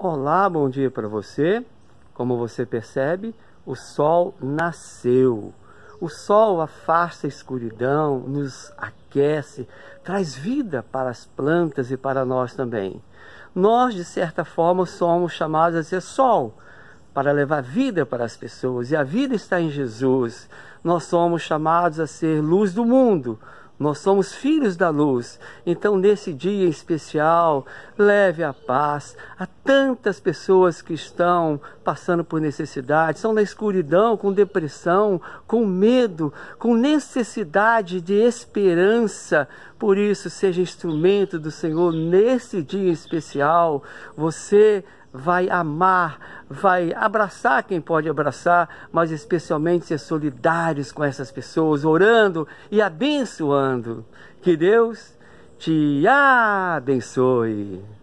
Olá, bom dia para você. Como você percebe, o sol nasceu. O sol afasta a escuridão, nos aquece, traz vida para as plantas e para nós também. Nós, de certa forma, somos chamados a ser sol para levar vida para as pessoas, e a vida está em Jesus. Nós somos chamados a ser luz do mundo, nós somos filhos da luz. Então, nesse dia em especial, leve a paz a tantas pessoas que estão passando por necessidade, estão na escuridão, com depressão, com medo, com necessidade de esperança. Por isso, seja instrumento do Senhor nesse dia em especial. Você vai amar, vai abraçar quem pode abraçar, mas especialmente ser solidários com essas pessoas, orando e abençoando. Que Deus te abençoe.